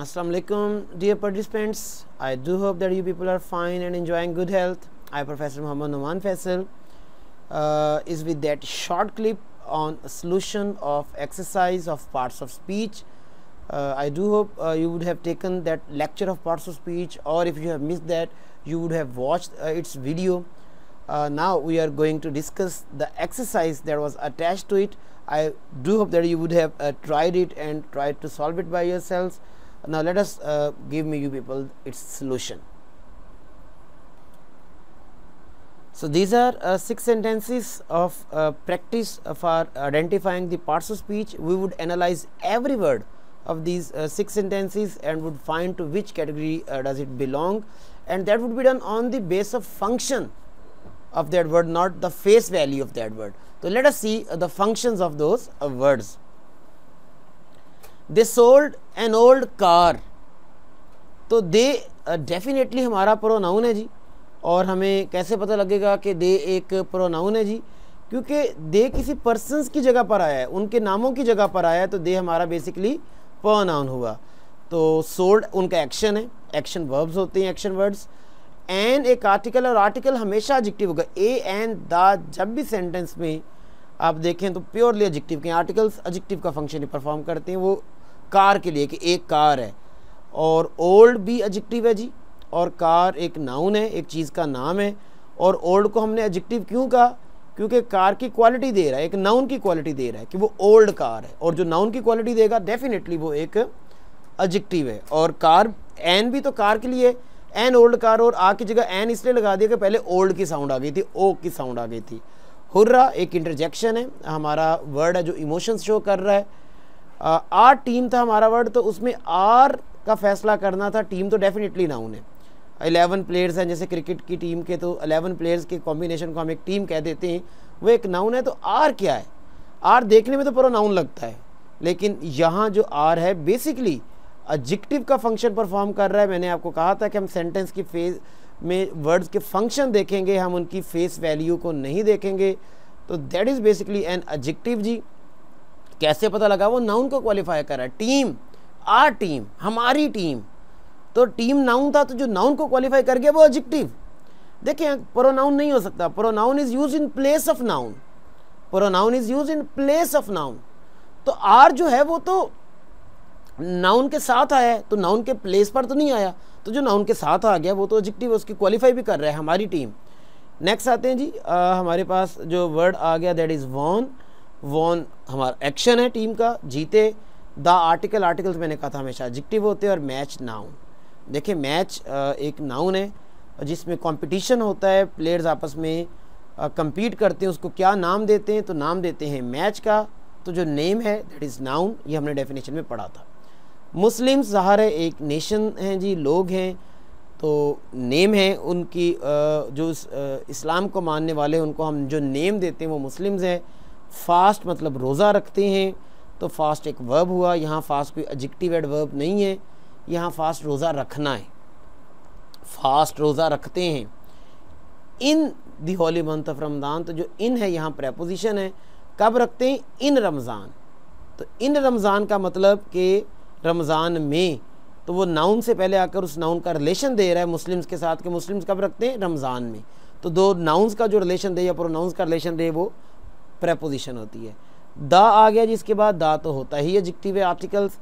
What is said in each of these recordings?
Assalamu alaikum dear participants I do hope that you people are fine and enjoying good health I Professor Muhammad Noman Faisal uh, is with that short clip on solution of exercise of parts of speech uh, I do hope uh, you would have taken that lecture of parts of speech or if you have missed that you would have watched uh, its video uh, now we are going to discuss the exercise that was attached to it I do hope that you would have uh, tried it and tried to solve it by yourselves now let us uh, give me you people its solution so these are uh, six sentences of uh, practice for identifying the parts of speech we would analyze every word of these uh, six sentences and would find to which category uh, does it belong and that would be done on the base of function of that word not the face value of that word so let us see uh, the functions of those words they sold an old car तो they definitely uh, हमारा pronoun है जी और हमें कैसे पता लगेगा कि दे एक प्रोनाउन है जी क्योंकि दे किसी पर्सनस की जगह पर आया है उनके नामों की जगह पर आया है तो दे हमारा बेसिकली प्रोनाउन हुआ तो सोल्ड उनका एक्शन है एक्शन वर्ब्स होते हैं एक्शन वर्ड्स एन एक आर्टिकल और आर्टिकल हमेशा एडजेक्टिव होगा ए एन दा जब भी सेंटेंस में आप देखें तो प्योरली एडजेक्टिव के आर्टिकल्स एडजेक्टिव का फंक्शन ही परफॉर्म करते हैं वो कार के लिए कि एक कार है और ओल्ड भी एडजेक्टिव है जी और कार एक नाउन है एक चीज़ का नाम है और ओल्ड को हमने एडजेक्टिव क्यों कहा क्योंकि कार की क्वालिटी दे रहा है एक नाउन की क्वालिटी दे रहा है कि वो ओल्ड कार है और जो नाउन की क्वालिटी देगा डेफिनेटली वो एक एडजेक्टिव है और कार एन भी तो कार के लिए एन ओल्ड कार और आ की जगह एन इसलिए लगा दिया कि पहले ओल्ड की साउंड आ गई थी ओ की साउंड आ गई थी हुर्रा एक इंटरजेक्शन है हमारा वर्ड है जो इमोशंस शो कर रहा है आर टीम था हमारा वर्ड तो उसमें आर का फैसला करना था टीम तो डेफिनेटली ना उन्हें एलेवन प्लेयर्स हैं जैसे क्रिकेट की टीम के तो अलेवन प्लेयर्स के कॉम्बिनेशन को हम एक टीम कह देते हैं वो एक नाउन है तो आर क्या है आर देखने में तो पूरा नाउन लगता है लेकिन यहाँ जो आर है बेसिकली एडजेक्टिव का फंक्शन परफॉर्म कर रहा है मैंने आपको कहा था कि हम सेंटेंस की फेज में वर्ड्स के फंक्शन देखेंगे हम उनकी फेस वैल्यू को नहीं देखेंगे तो that is basically an adjective जी कैसे पता लगा वो नाउन को क्वालिफाई कर रहा है टीम आर टीम हमारी टीम तो टीम नाउन था तो जो नाउन को क्वालिफाई कर गया वो एडजेक्टिव देखिए प्रोनाउन नहीं हो सकता pronoun is use in place of noun pronoun is use in place of noun तो आर जो है वो तो नाउन के साथ आया है तो नाउन के प्लेस पर तो नहीं आया तो जो नाउन के साथ आ गया वो तो ऑब्जेक्टिव उसकी क्वालिफाई भी कर रहा है हमारी टीम नेक्स्ट आते हैं जी आ, हमारे पास जो वर्ड आ गया दैट इज़ वॉन वॉन हमारा एक्शन है टीम का जीते द आर्टिकल आर्टिकल तो मैंने कहा था हमेशा एडजेक्टिव होते हैं और मैच नाउन देखिए मैच एक नाउन है जिसमें कंपटीशन होता है प्लेयर्स आपस में कम्पीट करते हैं उसको क्या नाम देते हैं तो नाम देते हैं मैच का तो जो नेम है दैट इज़ नाउन ये हमने डेफिनेशन में पढ़ा था मुस्लिम जहार है एक नेशन हैं जी लोग हैं तो नेम है उनकी जो इस्लाम को मानने वाले उनको हम जो नेम देते हैं वो मुस्लिम्स हैं फास्ट मतलब रोज़ा रखते हैं तो फास्ट एक वर्ब हुआ यहाँ फास्ट कोई एडजेक्टिव एड वर्ब नहीं है यहाँ फास्ट रोज़ा रखना है फास्ट रोज़ा रखते हैं in the holy month of Ramzan तो जो इन है यहाँ प्रेपोजिशन है कब रखते हैं इन रमज़ान तो इन रमज़ान का मतलब कि रमज़ान में तो वो नाउन से पहले आकर उस नाउन का रिलेशन दे रहा है मुस्लिम्स के साथ कि मुस्लिम्स कब रखते हैं रमज़ान में तो दो नाउन्स का जो रिलेशन दे या प्रोनाउंस का रिलेशन दे वो प्रेपोजिशन होती है द आ गया जिसके बाद दा तो होता ही एडजेक्टिव आर्टिकल्स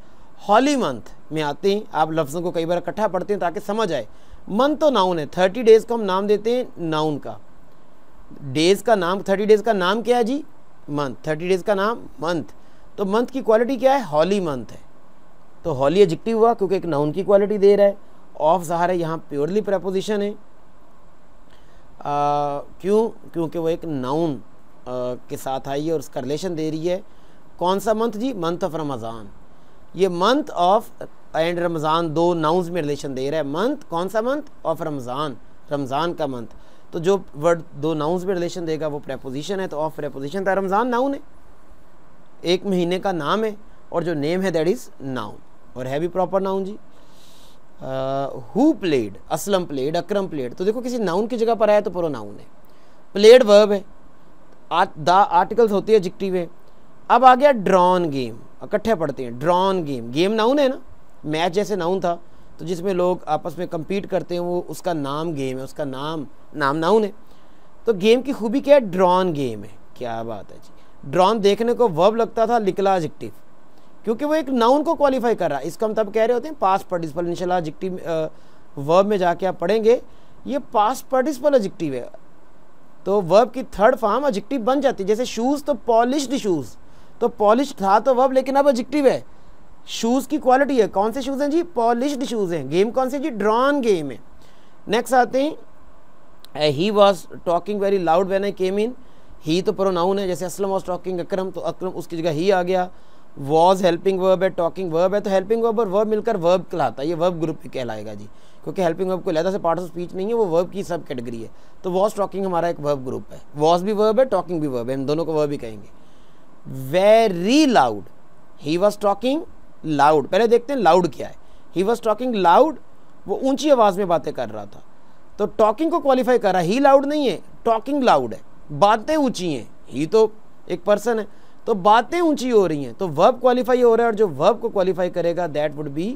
हॉली मंथ में आते हैं आप लफ्ज़ों को कई बार इकट्ठा पढ़ते हैं ताकि समझ आए मंथ तो नाउन है थर्टी डेज़ को हम नाम देते हैं नाउन का डेज़ का नाम थर्टी डेज़ का नाम क्या है जी मंथ थर्टी डेज़ का नाम मंथ तो मंथ की क्वालिटी क्या है हॉली मंथ है तो हॉली एजिक्टिव हुआ क्योंकि एक नाउन की क्वालिटी दे रहा है ऑफ जहा है यहाँ प्योरली प्रपोजिशन है क्यों क्योंकि वो एक नाउन के साथ आई है और उसका रिलेशन दे रही है कौन सा मंथ जी मंथ ऑफ रमज़ान ये मंथ ऑफ एंड रमज़ान दो नाउंस में रिलेशन दे रहा है मंथ कौन सा मंथ ऑफ रमज़ान रमज़ान का मंथ तो जो वर्ड दो नाउंस में रिलेशन देगा वो प्रेपोजिशन है तो ऑफ प्रेपोजिशन था रमज़ान नाउन है एक महीने का नाम है और जो नेम है दैट इज़ नाउन और है भी प्रॉपर नाउन जी who played Aslam played Akram played तो देखो किसी नाउन की जगह पर आया तो प्रो नाउन है प्लेड वर्ब है द आर्टिकल्स होती है एडजेक्टिव है अब आ गया ड्रॉन गेम इकट्ठे पढ़ते हैं ड्रॉन गेम गेम नाउन है ना मैच जैसे नाउन था तो जिसमें लोग आपस में कम्पीट करते हैं वो उसका नाम गेम है उसका नाम नाम नाउन है तो गेम की खूबी क्या है ड्रॉन गेम है क्या बात है जी ड्रॉन देखने को वर्ब लगता था लिकला एजिक्टिव क्योंकि वो एक नाउन को क्वालिफाई कर रहा है इसको हम तब कह रहे होते हैं पास पार्टिसिपल इनशाला एजिक्टिव वर्ब में जाके आप पढ़ेंगे ये पास पार्टिसिपल एजिक्टिव है तो वर्ब की थर्ड फॉर्म एडजेक्टिव बन जाती है जैसे शूज़ तो पॉलिश्ड शूज़ तो पॉलिश था तो वर्ब लेकिन अब एडजेक्टिव है शूज़ की क्वालिटी है कौन से शूज़ हैं जी पॉलिश्ड शूज़ हैं गेम कौन से जी ड्रॉन गेम है नेक्स्ट आते हैं he was talking very loud when I came in he तो प्रोनाउन है जैसे असलम वॉज टॉकिंग अक्रम तो अक्रम उसकी जगह ही आ गया वॉज हेल्पिंग वर्ब है टॉकिंग वर्ब है तो हेल्पिंग वर्ब और वर्ब मिलकर वर्ब कहलाता है ये वर्ब ग्रुप भी कहलाएगा जी क्योंकि हेल्पिंग वर्ब को लहदा से पार्ट ऑफ स्पीच नहीं है वो वर्ब की सब कैटेगरी है तो वॉज टॉकिंग हमारा एक वर्ब ग्रुप है वॉज भी वर्ब है टॉकिंग भी वर्ब है हम दोनों को वर्ब ही कहेंगे very loud he was talking loud पहले देखते हैं लाउड क्या है ही वॉज टॉकिंग लाउड वो ऊंची आवाज़ में बातें कर रहा था तो टॉकिंग को क्वालिफाई कर रहा है ही लाउड नहीं है टॉकिंग लाउड है बातें ऊंची हैं ही तो एक पर्सन है तो बातें ऊंची हो रही हैं तो वर्ब क्वालिफाई हो रहा है और जो वर्ब को क्वालिफाई करेगा दैट वुड बी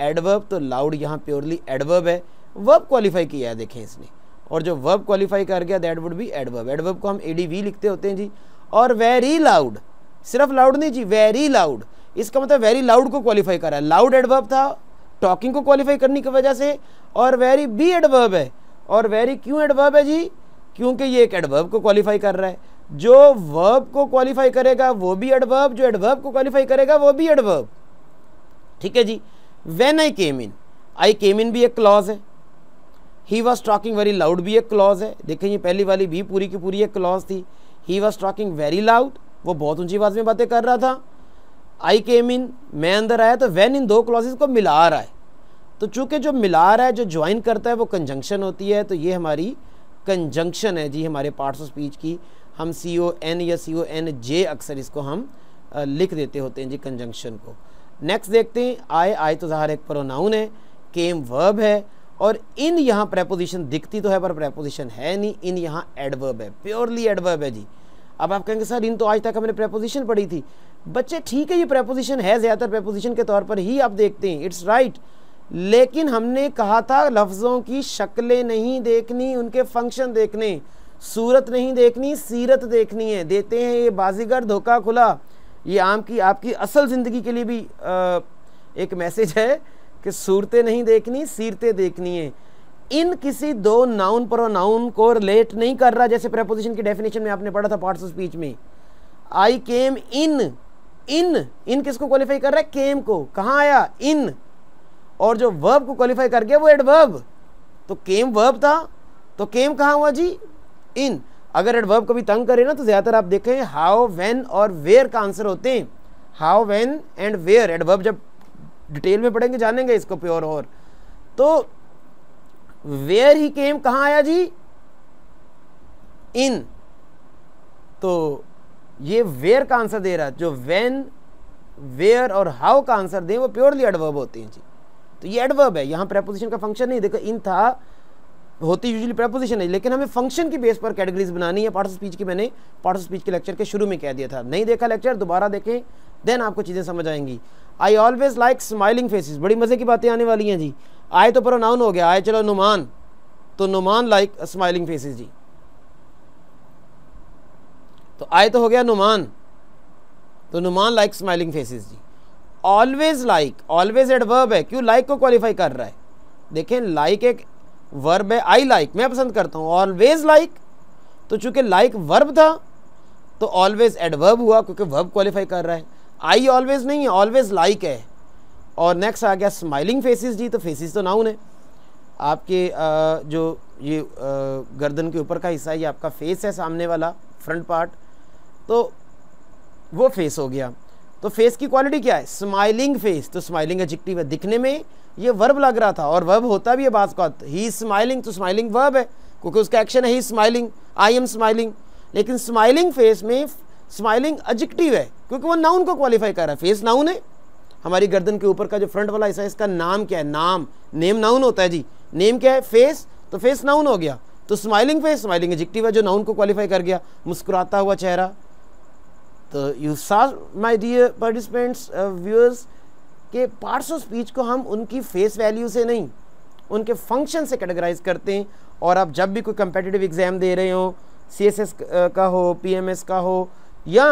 एडवर्ब तो लाउड यहाँ प्योरली एडवर्ब है वर्ब क्वालिफाई किया है देखें इसने और जो वर्ब क्वालिफाई कर गया that would be adverb adverb को हम ए डी वी लिखते होते हैं जी और वेरी लाउड सिर्फ लाउड नहीं जी वेरी लाउड इसका मतलब वेरी लाउड को क्वालिफाई करा है लाउड एडवर्ब था टॉकिंग को क्वालिफाई करने की वजह से और वेरी बी एडवर्ब है और वेरी क्यों एडवर्ब है जी क्योंकि ये एक एडवर्ब को क्वालिफाई कर रहा है जो वर्ब को क्वालिफाई करेगा वो भी एडवर्ब जो एडवर्ब को क्वालिफाई करेगा वो भी एडवर्ब ठीक है जी when I came in I came इन भी एक क्लॉज है he was talking very loud भी एक क्लॉज है देखें ये पहली वाली भी पूरी की पूरी एक क्लॉज थी he was talking very loud वो बहुत ऊंची आवाज़ में बातें कर रहा था आई केम इन मैं अंदर आया तो वेन इन दो क्लॉजेज को मिला रहा है तो चूंकि जो मिला रहा है जो ज्वाइन करता है वो कंजंक्शन होती है तो ये हमारी कंजंक्शन है जी हमारे पार्ट्स ऑफ स्पीच की हम सी ओ एन या सी ओ एन जे अक्सर इसको हम लिख देते होते हैं जी कंजंक्शन को नेक्स्ट देखते हैं आए आए तो ज़ाहिर एक प्रोनाउन है केम वर्ब है और इन यहाँ प्रेपोजिशन दिखती तो है पर प्रेपोजिशन है नहीं इन यहाँ एडवर्ब है प्योरली एडवर्ब है जी अब आप कहेंगे सर इन तो आज तक हमने प्रेपोजिशन पढ़ी थी बच्चे ठीक है ये प्रेपोजिशन है ज़्यादातर प्रेपोजिशन के तौर पर ही आप देखते हैं इट्स राइट right. लेकिन हमने कहा था लफ्ज़ों की शक्लें नहीं देखनी उनके फंक्शन देखने सूरत नहीं देखनी सीरत देखनी है देते हैं ये बाजीगर धोखा खुला ये आम की आपकी असल ज़िंदगी के लिए भी आ, एक मैसेज है कि सूरतें नहीं देखनी सीरतें देखनी है इन किसी दो नाउन पर नाउन को रिलेट नहीं कर रहा जैसे प्रपोजिशन की डेफिनेशन में आपने पढ़ा था पार्ट्स ऑफ स्पीच में आई केम इन इन इन किसको क्वालिफाई कर रहा है केम को कहाँ आया इन और जो वर्ब को क्वालिफाई कर गया वो एडवर्ब तो केम वर्ब था तो केम कहाँ हुआ जी इन अगर एडवर्ब कभी तंग करें ना तो ज़्यादातर आप देखें हाउ वेन और वेयर का आंसर होते हैं how when and where adverb जब डिटेल में पढ़ेंगे जानेंगे इसको प्योर और तो वेयर ही केम कहाँ आया जी इन तो ये वेयर का आंसर दे रहा है जो वेन वेयर और हाउ का आंसर दें वो प्योरली एडवर्ब होते हैं जी तो ये एडवर्ब है यहाँ प्रेपोजिशन का फंक्शन नहीं देखो इन था होती यूजली प्रपोजिशन है लेकिन हमें फंक्शन के बेस पर कैटेगरीज बनानी है पार्ट ऑफ स्पीच की मैंने पार्ट ऑफ स्पीच के लेक्चर के शुरू में कह दिया था नहीं देखा लेक्चर दोबारा देखें देन आपको चीज़ें समझ आएंगी I always like smiling faces बड़ी मज़े की बातें आने वाली हैं जी आए तो नाउन हो गया आए चलो नुमान तो नुमान लाइक स्माइलिंग फेसिस जी तो आए तो हो गया नुमान तो नुमान लाइक स्माइलिंग फेसिस जी ऑलवेज लाइक ऑलवेज एडवर्ब है क्यों लाइक like को क्वालिफाई कर रहा है देखें लाइक like एक वर्ब है आई लाइक like, मैं पसंद करता हूँ ऑलवेज लाइक तो चूंकि लाइक वर्ब था तो ऑलवेज एडवर्ब हुआ क्योंकि वर्ब क्वालिफाई कर रहा है आई ऑलवेज नहीं है ऑलवेज लाइक like है और नेक्स्ट आ गया स्माइलिंग फेसिस जी तो फेसिस तो नाउन है आपके आ, जो ये आ, गर्दन के ऊपर का हिस्सा ये आपका फेस है सामने वाला फ्रंट पार्ट तो वो फेस हो गया तो फेस की क्वालिटी क्या है स्माइलिंग फेस तो स्माइलिंग एडजेक्टिव है दिखने में ये वर्ब लग रहा था और वर्ब होता भी है बात का ही स्माइलिंग तो स्माइलिंग वर्ब है क्योंकि उसका एक्शन है ही स्माइलिंग आई एम स्माइलिंग लेकिन स्माइलिंग फेस में स्माइलिंग एडजेक्टिव है क्योंकि वो नाउन को क्वालिफाई कर रहा है फेस नाउन है हमारी गर्दन के ऊपर का जो फ्रंट वाला हिस्सा है इसका नाम क्या है नाम नेम नाउन होता है जी नेम क्या है फेस तो फेस नाउन हो गया तो स्माइलिंग फेस स्माइलिंग एडजेक्टिव है जो नाउन को क्वालिफाई कर गया मुस्कुराता हुआ चेहरा तो यू सा माय डियर पार्टिसिपेंट्स व्यूअर्स के पार्ट्स ऑफ स्पीच को हम उनकी फेस वैल्यू से नहीं उनके फंक्शन से कैटेगराइज करते हैं और आप जब भी कोई कंपेटिटिव एग्ज़ाम दे रहे हो सी uh, का हो पी का हो या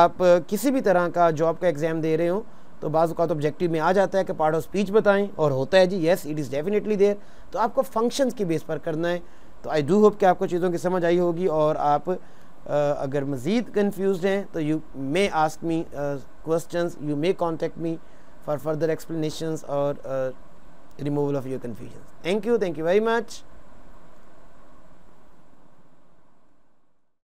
आप uh, किसी भी तरह का जॉब का एग्ज़ाम दे रहे हो तो बाज़ अवत ऑब्जेक्टिव में आ जाता है कि पार्ट ऑफ स्पीच बताएं और होता है जी yes it is definitely there तो आपको फंक्शंस के बेस पर करना है तो आई डू होप कि आपको चीज़ों की समझ आई होगी और आप अगर मज़ीद कन्फ्यूज हैं तो you may ask me question you may contact me for further explanation और removal of your confusion thank you thank you very much